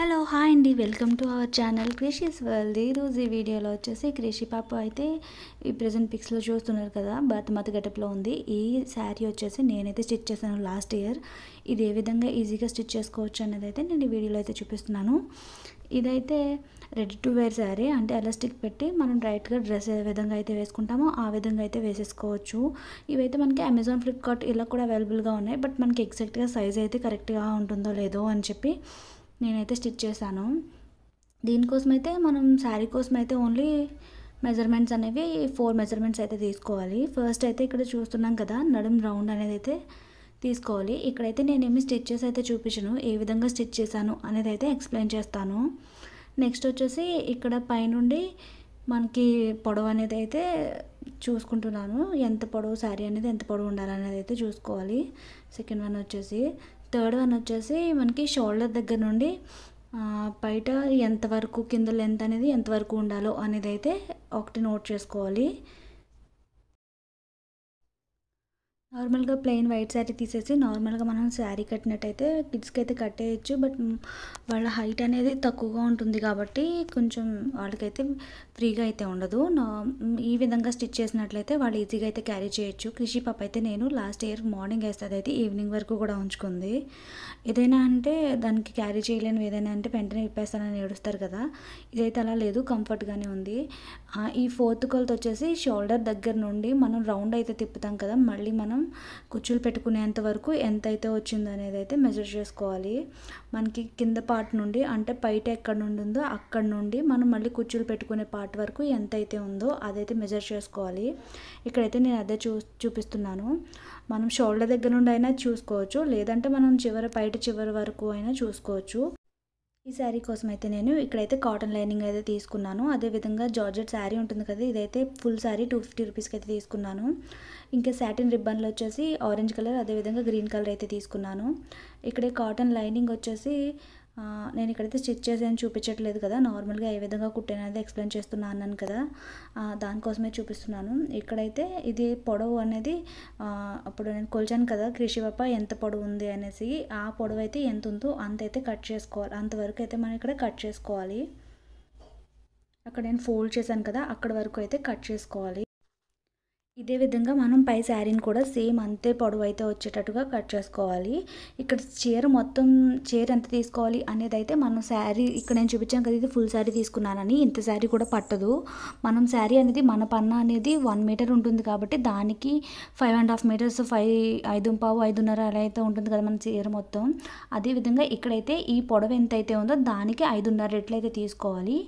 hello hi అండి welcome to our channel Krishi's world ఈరోజు ఈ వీడియోలో వచ్చేసి క్రిషి పాప అయితే ఈ ప్రజెంట్ పిక్స్లో చూస్తున్నారు కదా బాతమత గెటప్లో ఉంది ఈ శారీ వచ్చేసి నేనైతే స్టిచ్ చేశాను లాస్ట్ ఇయర్ ఇది ఏ విధంగా ఈజీగా స్టిచ్ చేసుకోవచ్చు అనేది అయితే నేను ఈ వీడియోలో అయితే చూపిస్తున్నాను ఇదైతే రెడీ టు వేర్ శారీ అంటే ఎలాస్టిక్ పెట్టి మనం డైరెక్ట్గా డ్రెస్ ఏ విధంగా అయితే వేసుకుంటామో ఆ విధంగా అయితే వేసేసుకోవచ్చు ఇవైతే మనకి అమెజాన్ ఫ్లిప్కార్ట్ ఇలా కూడా అవైలబుల్గా ఉన్నాయి బట్ మనకి ఎగ్జాక్ట్గా సైజ్ అయితే కరెక్ట్గా ఉంటుందో లేదో అని చెప్పి నేనైతే స్టిచ్ చేశాను దీనికోసం అయితే మనం శారీ కోసం అయితే ఓన్లీ మెజర్మెంట్స్ అనేవి ఫోర్ మెజర్మెంట్స్ అయితే తీసుకోవాలి ఫస్ట్ అయితే ఇక్కడ చూస్తున్నాం కదా నడుం రౌండ్ అనేది అయితే తీసుకోవాలి ఇక్కడైతే నేనేమి స్టిచ్చెస్ అయితే చూపించను ఏ విధంగా స్టిచ్ చేశాను అనేది అయితే ఎక్స్ప్లెయిన్ చేస్తాను నెక్స్ట్ వచ్చేసి ఇక్కడ పైనుండి మనకి పొడవు అనేది అయితే చూసుకుంటున్నాను ఎంత పొడవు శారీ అనేది ఎంత పొడవు ఉండాలనేది అయితే చూసుకోవాలి సెకండ్ వన్ వచ్చేసి థర్డ్ వన్ వచ్చేసి మనకి షోల్డర్ దగ్గర నుండి బయట ఎంతవరకు కింద లెంత్ అనేది ఎంతవరకు ఉండాలో అనేది అయితే ఒకటి నోట్ చేసుకోవాలి నార్మల్గా ప్లెయిన్ వైట్ శారీ తీసేసి నార్మల్గా మనం శారీ కట్టినట్టయితే కిడ్స్కి అయితే కట్టేయచ్చు బట్ వాళ్ళ హైట్ అనేది తక్కువగా ఉంటుంది కాబట్టి కొంచెం వాళ్ళకైతే ఫ్రీగా అయితే ఉండదు ఈ విధంగా స్టిచ్ చేసినట్లయితే వాళ్ళు ఈజీగా అయితే క్యారీ చేయొచ్చు కృషి పాప అయితే నేను లాస్ట్ ఇయర్ మార్నింగ్ వేస్తుంది అయితే ఈవినింగ్ వరకు కూడా ఉంచుకుంది ఏదైనా అంటే దానికి క్యారీ చేయలేను ఏదైనా అంటే వెంటనే ఇప్పేస్తానని ఏడుస్తారు కదా ఇదైతే అలా లేదు కంఫర్ట్గానే ఉంది ఈ ఫోర్త్ కొలత వచ్చేసి షోల్డర్ దగ్గర నుండి మనం రౌండ్ అయితే తిప్పుతాం కదా మళ్ళీ మనం కుచ్చులు పెట్టుకునేంత వరకు ఎంత అయితే వచ్చిందో అనేది అయితే మెజర్ చేసుకోవాలి మనకి కింద పార్ట్ నుండి అంటే బయట ఎక్కడ నుండి ఉందో అక్కడ నుండి మనం మళ్ళీ కుచ్చులు పెట్టుకునే పార్ట్ వరకు ఎంత అయితే ఉందో అదైతే మెజర్ చేసుకోవాలి ఇక్కడైతే నేను అదే చూ చూపిస్తున్నాను మనం షోల్డర్ దగ్గర నుండి అయినా చూసుకోవచ్చు లేదంటే మనం చివరి బయట చివరి వరకు అయినా చూసుకోవచ్చు ఈ శారీ కోసం అయితే నేను ఇక్కడైతే కాటన్ లైనింగ్ అయితే తీసుకున్నాను అదేవిధంగా జార్జెట్ శారీ ఉంటుంది కదా ఇదైతే ఫుల్ శారీ టూ ఫిఫ్టీ రూపీస్కి అయితే తీసుకున్నాను ఇంకా సాటిన్ రిబ్బన్లు వచ్చేసి ఆరెంజ్ కలర్ అదేవిధంగా గ్రీన్ కలర్ అయితే తీసుకున్నాను ఇక్కడ కాటన్ లైనింగ్ వచ్చేసి నేను ఇక్కడైతే స్టిచ్ చేసి చూపించట్లేదు కదా నార్మల్గా ఏ విధంగా కుట్టాను అనేది ఎక్స్ప్లెయిన్ చేస్తున్నా అన్నాను కదా దానికోసమే చూపిస్తున్నాను ఇక్కడైతే ఇది పొడవు అనేది అప్పుడు నేను కొలిచాను కదా కృషివప్ప ఎంత పొడవు ఉంది అనేసి ఆ పొడవు అయితే ఎంత ఉందో అంత అయితే కట్ చేసుకోవాలి అంతవరకు అయితే మనం ఇక్కడ కట్ చేసుకోవాలి అక్కడ నేను ఫోల్డ్ చేశాను కదా అక్కడ వరకు అయితే కట్ చేసుకోవాలి ఇదే విధంగా మనం పై శారీని కూడా సేమ్ అంతే పొడవు అయితే వచ్చేటట్టుగా కట్ చేసుకోవాలి ఇక్కడ చీర మొత్తం చీర ఎంత తీసుకోవాలి అనేది అయితే మనం శారీ ఇక్కడ నేను చూపించాను కదా ఇది ఫుల్ శారీ తీసుకున్నానని ఇంత శారీ కూడా పట్టదు మనం శారీ అనేది మన పన్న అనేది వన్ మీటర్ ఉంటుంది కాబట్టి దానికి five and half metres five ఐదు పావు ఐదున్నర అలా అయితే ఉంటుంది కదా మన చీర మొత్తం అదేవిధంగా ఇక్కడైతే ఈ పొడవు ఎంత అయితే ఉందో దానికి ఐదున్నర రెట్లు అయితే తీసుకోవాలి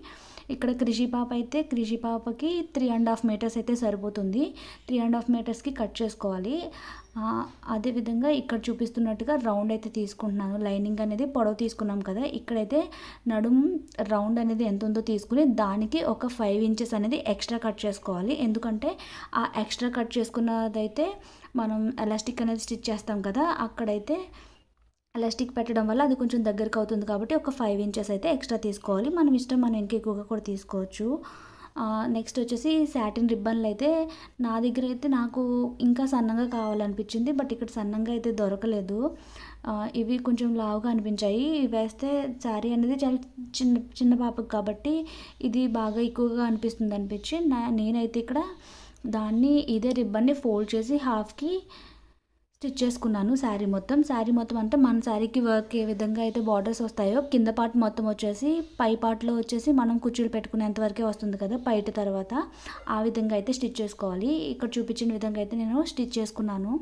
ఇక్కడ క్రిషి పాప అయితే క్రిషి పాపకి త్రీ అండ్ హాఫ్ మీటర్స్ అయితే సరిపోతుంది త్రీ అండ్ హాఫ్ మీటర్స్కి కట్ చేసుకోవాలి అదేవిధంగా ఇక్కడ చూపిస్తున్నట్టుగా రౌండ్ అయితే తీసుకుంటున్నాను లైనింగ్ అనేది పొడవు తీసుకున్నాం కదా ఇక్కడైతే నడుం రౌండ్ అనేది ఎంత ఉందో తీసుకుని దానికి ఒక ఫైవ్ ఇంచెస్ అనేది ఎక్స్ట్రా కట్ చేసుకోవాలి ఎందుకంటే ఆ ఎక్స్ట్రా కట్ చేసుకున్నదైతే మనం ఎలాస్టిక్ అనేది స్టిచ్ చేస్తాం కదా అక్కడైతే అలా స్టిక్ పెట్టడం వల్ల అది కొంచెం దగ్గరకు అవుతుంది కాబట్టి ఒక ఫైవ్ ఇంచెస్ అయితే ఎక్స్ట్రా తీసుకోవాలి మనం ఇష్టం మనం ఇంకా ఎక్కువగా కూడా తీసుకోవచ్చు నెక్స్ట్ వచ్చేసి శాటిన్ రిబ్బన్లు అయితే నా దగ్గర అయితే నాకు ఇంకా సన్నంగా కావాలనిపించింది బట్ ఇక్కడ సన్నంగా అయితే దొరకలేదు ఇవి కొంచెం లావుగా అనిపించాయి వేస్తే శారీ అనేది చాలా చిన్న చిన్న పాపకు కాబట్టి ఇది బాగా ఎక్కువగా అనిపిస్తుంది అనిపించి నేనైతే ఇక్కడ దాన్ని ఇదే రిబ్బన్ని ఫోల్డ్ చేసి హాఫ్కి స్టిచ్ చేసుకున్నాను శారీ మొత్తం శారీ మొత్తం అంటే మన శారీకి వర్క్ ఏ విధంగా అయితే బార్డర్స్ వస్తాయో కింద పార్ట్ మొత్తం వచ్చేసి పై పార్ట్లో వచ్చేసి మనం కుర్చీలు పెట్టుకునేంత వరకే వస్తుంది కదా పైట తర్వాత ఆ విధంగా అయితే స్టిచ్ చేసుకోవాలి ఇక్కడ చూపించిన విధంగా అయితే నేను స్టిచ్ చేసుకున్నాను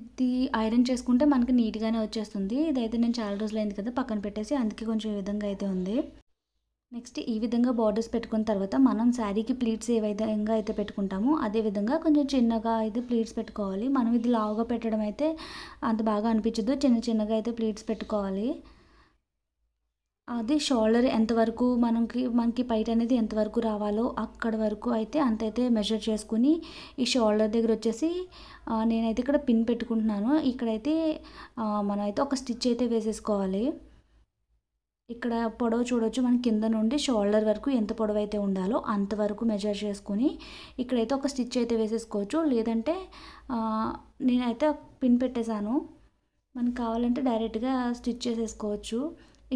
ఇది ఐరన్ చేసుకుంటే మనకి నీట్గానే వచ్చేస్తుంది ఇదైతే నేను చాలా రోజులైంది కదా పక్కన పెట్టేసి అందుకే కొంచెం ఈ విధంగా అయితే ఉంది నెక్స్ట్ ఈ విధంగా బార్డర్స్ పెట్టుకున్న తర్వాత మనం శారీకి ప్లీట్స్ ఏ విధంగా అయితే పెట్టుకుంటామో అదే విధంగా కొంచెం చిన్నగా అయితే ప్లీట్స్ పెట్టుకోవాలి మనం ఇది లావుగా పెట్టడం అయితే అంత బాగా అనిపించదు చిన్న చిన్నగా అయితే ప్లీట్స్ పెట్టుకోవాలి అది షోల్డర్ ఎంతవరకు మనకి మనకి పైట్ అనేది ఎంతవరకు రావాలో అక్కడ వరకు అయితే అంతైతే మెజర్ చేసుకుని ఈ షోల్డర్ దగ్గర వచ్చేసి నేనైతే ఇక్కడ పిన్ పెట్టుకుంటున్నాను ఇక్కడైతే మనమైతే ఒక స్టిచ్ అయితే వేసేసుకోవాలి ఇక్కడ పొడవు చూడొచ్చు మన కింద నుండి షోల్డర్ వరకు ఎంత పొడవు అయితే ఉండాలో అంతవరకు మెజర్ చేసుకుని ఇక్కడైతే ఒక స్టిచ్ అయితే వేసేసుకోవచ్చు లేదంటే నేనైతే పిన్ పెట్టేశాను మనకు కావాలంటే డైరెక్ట్గా స్టిచ్ చేసేసుకోవచ్చు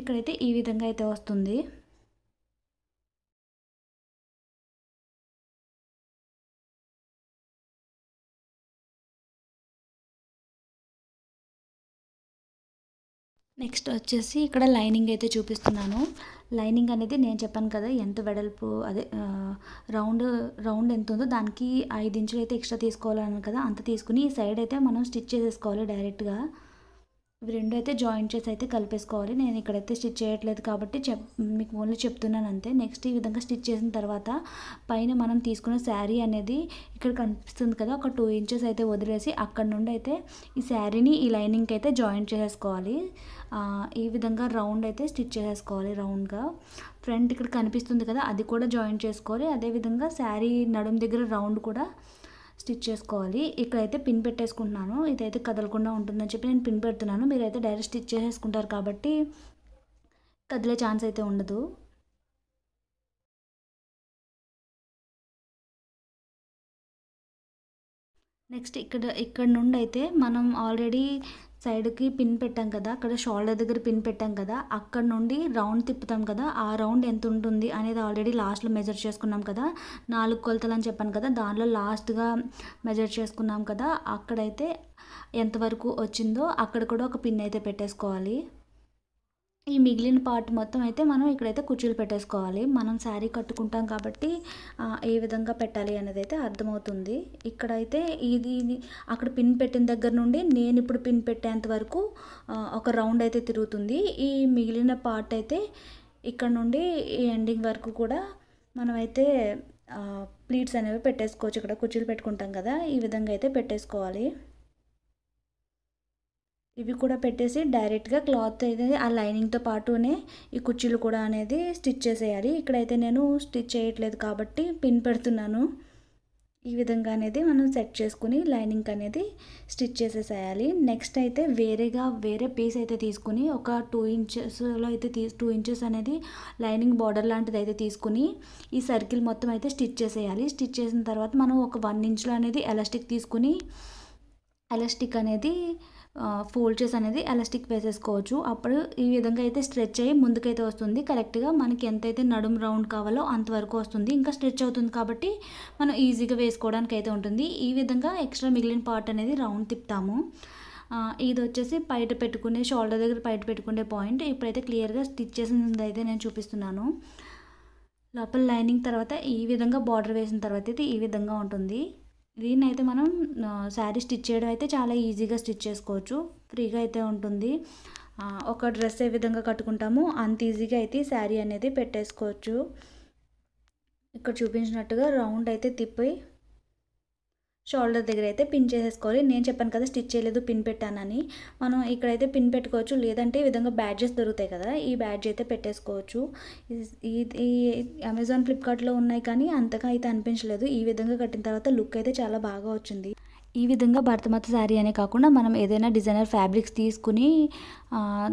ఇక్కడైతే ఈ విధంగా అయితే వస్తుంది నెక్స్ట్ వచ్చేసి ఇక్కడ లైనింగ్ అయితే చూపిస్తున్నాను లైనింగ్ అనేది నేను చెప్పాను కదా ఎంత వెడల్పు అదే రౌండ్ రౌండ్ ఎంత ఉందో దానికి ఐదు ఇంచులు అయితే ఎక్స్ట్రా తీసుకోవాలన్నాను కదా అంత తీసుకుని ఈ సైడ్ అయితే మనం స్టిచ్ చేసేసుకోవాలి డైరెక్ట్గా ఇవి రెండు అయితే జాయింట్ చేసి అయితే కలిపేసుకోవాలి నేను ఇక్కడైతే స్టిచ్ చేయట్లేదు కాబట్టి చెప్ మీకు ఓన్లీ చెప్తున్నాను అంతే నెక్స్ట్ ఈ విధంగా స్టిచ్ చేసిన తర్వాత పైన మనం తీసుకున్న శారీ అనేది ఇక్కడ కనిపిస్తుంది కదా ఒక టూ ఇంచెస్ అయితే వదిలేసి అక్కడ నుండి అయితే ఈ శారీని ఈ లైనింగ్కి అయితే జాయింట్ చేసేసుకోవాలి ఈ విధంగా రౌండ్ అయితే స్టిచ్ చేసేసుకోవాలి రౌండ్గా ఫ్రంట్ ఇక్కడ కనిపిస్తుంది కదా అది కూడా జాయింట్ చేసుకోవాలి అదేవిధంగా శారీ నడుం దగ్గర రౌండ్ కూడా స్టిచ్ చేసుకోవాలి ఇక్కడైతే పిన్ పెట్టేసుకుంటున్నాను ఇదైతే కదలకుండా ఉంటుందని చెప్పి నేను పిన్ పెడుతున్నాను మీరైతే డైరెక్ట్ స్టిచ్ చేసేసుకుంటారు కాబట్టి కదిలే ఛాన్స్ అయితే ఉండదు నెక్స్ట్ ఇక్కడ ఇక్కడ నుండి అయితే మనం ఆల్రెడీ సైడ్కి పిన్ పెట్టాం కదా అక్కడ షోల్డర్ దగ్గర పిన్ పెట్టాం కదా అక్కడ నుండి రౌండ్ తిప్పుతాం కదా ఆ రౌండ్ ఎంత ఉంటుంది అనేది ఆల్రెడీ లాస్ట్లో మెజర్ చేసుకున్నాం కదా నాలుగు కొలతలు అని చెప్పాను కదా దానిలో లాస్ట్గా మెజర్ చేసుకున్నాం కదా అక్కడైతే ఎంతవరకు వచ్చిందో అక్కడ కూడా ఒక పిన్ అయితే పెట్టేసుకోవాలి ఈ మిగిలిన పార్ట్ మొత్తం అయితే మనం ఇక్కడైతే కుర్చీలు పెట్టేసుకోవాలి మనం శారీ కట్టుకుంటాం కాబట్టి ఏ విధంగా పెట్టాలి అనేది అయితే అర్థమవుతుంది ఇక్కడైతే ఇది అక్కడ పిన్ పెట్టిన దగ్గర నుండి నేను ఇప్పుడు పిన్ పెట్టేంత వరకు ఒక రౌండ్ అయితే తిరుగుతుంది ఈ మిగిలిన పార్ట్ అయితే ఇక్కడ నుండి ఈ ఎండింగ్ వరకు కూడా మనమైతే ప్లీట్స్ అనేవి పెట్టేసుకోవచ్చు ఇక్కడ కుర్చీలు పెట్టుకుంటాం కదా ఈ విధంగా అయితే పెట్టేసుకోవాలి ఇవి కూడా పెట్టేసి డైరెక్ట్గా క్లాత్ అయితే ఆ లైనింగ్తో పాటునే ఈ కుర్చీలు కూడా అనేది స్టిచ్ చేసేయాలి ఇక్కడైతే నేను స్టిచ్ చేయట్లేదు కాబట్టి పిన్ పెడుతున్నాను ఈ విధంగా అనేది మనం సెట్ చేసుకుని లైనింగ్ అనేది స్టిచ్ చేసేసేయాలి నెక్స్ట్ అయితే వేరేగా వేరే పీస్ అయితే తీసుకుని ఒక టూ ఇంచెస్లో అయితే తీ టూ ఇంచెస్ అనేది లైనింగ్ బార్డర్ లాంటిది అయితే తీసుకుని ఈ సర్కిల్ మొత్తం అయితే స్టిచ్ చేసేయాలి స్టిచ్ చేసిన తర్వాత మనం ఒక వన్ ఇంచ్లో అనేది ఎలాస్టిక్ తీసుకుని ఎలాస్టిక్ అనేది ఫోల్డ్ చేసి అనేది ఎలాస్టిక్ వేసేసుకోవచ్చు అప్పుడు ఈ విధంగా అయితే స్ట్రెచ్ అయ్యి ముందుకైతే వస్తుంది కరెక్ట్గా మనకి ఎంతైతే నడుం రౌండ్ కావాలో అంతవరకు వస్తుంది ఇంకా స్ట్రెచ్ అవుతుంది కాబట్టి మనం ఈజీగా వేసుకోవడానికి అయితే ఉంటుంది ఈ విధంగా ఎక్స్ట్రా మిగిలిన పార్ట్ అనేది రౌండ్ తిప్పుతాము ఇది వచ్చేసి పైట పెట్టుకునే షోల్డర్ దగ్గర పైట పెట్టుకునే పాయింట్ ఇప్పుడైతే క్లియర్గా స్టిచ్ చేసినది అయితే నేను చూపిస్తున్నాను లోపల లైనింగ్ తర్వాత ఈ విధంగా బార్డర్ వేసిన తర్వాత అయితే ఈ విధంగా ఉంటుంది దీన్ని అయితే మనం శారీ స్టిచ్ చేయడం అయితే చాలా ఈజీగా స్టిచ్ చేసుకోవచ్చు ఫ్రీగా అయితే ఉంటుంది ఒక డ్రెస్ ఏ విధంగా కట్టుకుంటామో అంత ఈజీగా అయితే శారీ అనేది పెట్టేసుకోవచ్చు ఇక్కడ చూపించినట్టుగా రౌండ్ అయితే తిప్పి షోల్డర్ దగ్గర అయితే పిన్ చేసేసుకోవాలి నేను చెప్పాను కదా స్టిచ్ చేయలేదు పిన్ పెట్టానని మనం ఇక్కడైతే పిన్ పెట్టుకోవచ్చు లేదంటే ఈ విధంగా బ్యాడ్జెస్ దొరుకుతాయి కదా ఈ బ్యాడ్జ్ అయితే పెట్టేసుకోవచ్చు ఈ అమెజాన్ ఫ్లిప్కార్ట్లో ఉన్నాయి కానీ అంతగా అయితే అనిపించలేదు ఈ విధంగా కట్టిన తర్వాత లుక్ అయితే చాలా బాగా వచ్చింది ఈ విధంగా భరతమాత శారీ అనే కాకుండా మనం ఏదైనా డిజైనర్ ఫ్యాబ్రిక్స్ తీసుకుని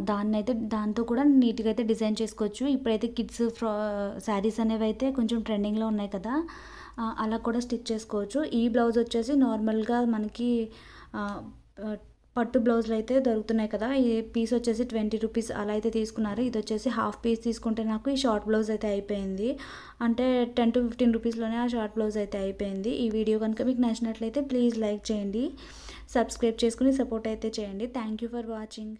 దాన్ని అయితే దాంతో కూడా నీట్గా అయితే డిజైన్ చేసుకోవచ్చు ఇప్పుడైతే కిడ్స్ ఫ్రా శారీస్ అనేవి అయితే కొంచెం ట్రెండింగ్లో ఉన్నాయి కదా అలా కూడా స్టిచ్ చేసుకోవచ్చు ఈ బ్లౌజ్ వచ్చేసి నార్మల్గా మనకి పట్టు బ్లౌజ్లు అయితే దొరుకుతున్నాయి కదా ఈ పీస్ వచ్చేసి ట్వంటీ రూపీస్ అలా అయితే తీసుకున్నారు ఇది వచ్చేసి హాఫ్ పీస్ తీసుకుంటే నాకు ఈ షార్ట్ బ్లౌజ్ అయితే అయిపోయింది అంటే టెన్ టు ఫిఫ్టీన్ రూపీస్లోనే ఆ షార్ట్ బ్లౌజ్ అయితే అయిపోయింది ఈ వీడియో కనుక మీకు నచ్చినట్లయితే ప్లీజ్ లైక్ చేయండి సబ్స్క్రైబ్ చేసుకుని సపోర్ట్ అయితే చేయండి థ్యాంక్ యూ ఫర్ వాచింగ్